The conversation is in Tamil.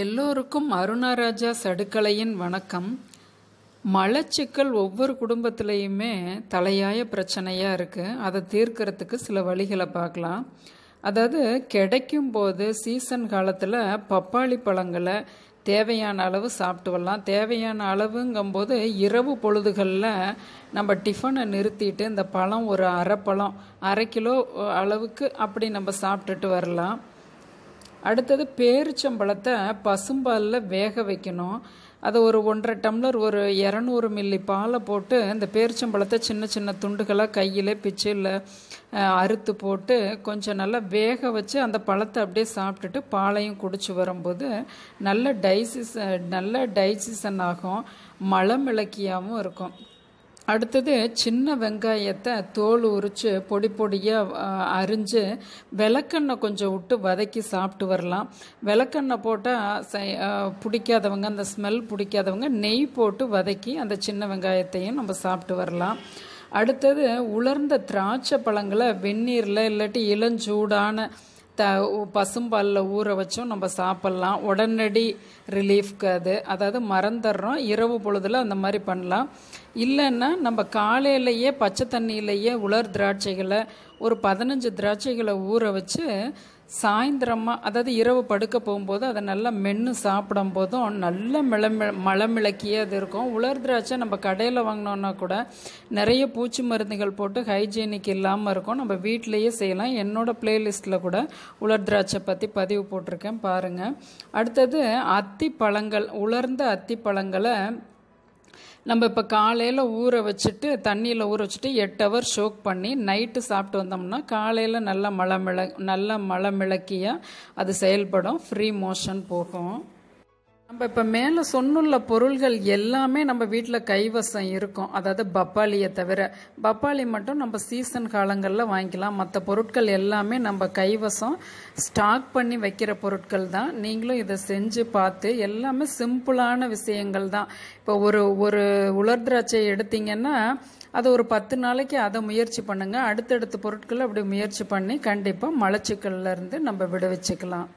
எல்லோருக்கும் அருணராஜா சடுக்கலையின் வணக்கம் மலச்சிக்கல் ஒவ்வொரு குடும்பத்துலேயுமே தலையாய பிரச்சனையாக இருக்குது அதை தீர்க்கிறதுக்கு சில வழிகளை பார்க்கலாம் அதாவது கிடைக்கும் போது சீசன் காலத்தில் பப்பாளி பழங்களை தேவையான அளவு சாப்பிட்டு வரலாம் தேவையான அளவுங்கும்போது இரவு பொழுதுகளில் நம்ம டிஃபனை நிறுத்திட்டு இந்த பழம் ஒரு அரை பழம் அரை கிலோ அளவுக்கு அப்படி நம்ம சாப்பிட்டுட்டு வரலாம் அடுத்தது பேரிச்சம்பழத்தை பசும்பாலில் வேக வைக்கணும் அதை ஒரு ஒன்றரை டம்ளர் ஒரு இரநூறு மில்லி பாலை போட்டு இந்த பேரிச்சம்பழத்தை சின்ன சின்ன துண்டுகளாக கையில் பிச்சில் அறுத்து போட்டு கொஞ்சம் நல்லா வேக வச்சு அந்த பழத்தை அப்படியே சாப்பிட்டுட்டு பாலையும் குடிச்சு வரும்போது நல்ல டைசிசன் நல்ல டைஜிசன் ஆகும் மலம் விளக்கியாகவும் இருக்கும் அடுத்தது சின்ன வெங்காயத்தை தோல் உரித்து பொடி பொடியாக அரிஞ்சு விளக்கெண்ணெய் கொஞ்சம் விட்டு வதக்கி சாப்பிட்டு வரலாம் விளக்கெண்ணெய் போட்டால் பிடிக்காதவங்க அந்த ஸ்மெல் பிடிக்காதவங்க நெய் போட்டு வதக்கி அந்த சின்ன வெங்காயத்தையும் நம்ம சாப்பிட்டு வரலாம் அடுத்தது உலர்ந்த திராட்சை பழங்களை வெந்நீரில் இல்லாட்டி இளஞ்சூடான த பசும்பாலில் ஊற வச்சும் நம்ம சாப்பிட்லாம் உடனடி ரிலீஃப்க்கு அது அதாவது மறந்துடுறோம் இரவு பொழுதில் அந்த மாதிரி பண்ணலாம் இல்லைன்னா நம்ம காலையிலேயே பச்சை தண்ணியிலேயே உலர் திராட்சைகளை ஒரு பதினஞ்சு திராட்சைகளை ஊற வச்சு சாயந்தரமாக அதாவது இரவு படுக்க போகும்போது அதை நல்லா மென்று சாப்பிடும் போதும் நல்ல மிளமி மலமிளக்கியே அது இருக்கும் உலர் திராட்சை நம்ம கடையில் வாங்கினோன்னா கூட நிறைய பூச்சி மருந்துகள் போட்டு ஹைஜீனிக் இல்லாமல் இருக்கும் நம்ம வீட்டிலையே செய்யலாம் என்னோடய பிளேலிஸ்ட்டில் கூட உலர் திராட்சை பற்றி பதிவு போட்டிருக்கேன் பாருங்கள் அடுத்தது அத்தி பழங்கள் உலர்ந்த அத்தி பழங்களை நம்ம இப்போ காலையில் ஊற வச்சுட்டு தண்ணியில் ஊற வச்சுட்டு எட்டு ஹவர் ஷோக் பண்ணி நைட்டு சாப்பிட்டு வந்தோம்னா காலையில் நல்லா மழை மிள நல்லா மழை மிளக்கியாக அது செயல்படும் ஃப்ரீ மோஷன் போகும் நம்ம இப்போ மேலே சொன்னுள்ள பொருள்கள் எல்லாமே நம்ம வீட்டில் கைவசம் இருக்கும் அதாவது பப்பாளியை தவிர பப்பாளி மட்டும் நம்ம சீசன் காலங்களில் வாங்கிக்கலாம் மற்ற பொருட்கள் எல்லாமே நம்ம கைவசம் ஸ்டாக் பண்ணி வைக்கிற பொருட்கள் தான் நீங்களும் இதை செஞ்சு பார்த்து எல்லாமே சிம்பிளான விஷயங்கள் தான் இப்போ ஒரு ஒரு உலர் திராட்சை எடுத்தீங்கன்னா அது ஒரு பத்து நாளைக்கு அதை முயற்சி பண்ணுங்கள் அடுத்தடுத்த பொருட்களை அப்படி முயற்சி பண்ணி கண்டிப்பாக மலச்சிக்கல்லேருந்து நம்ம விடுவிச்சுக்கலாம்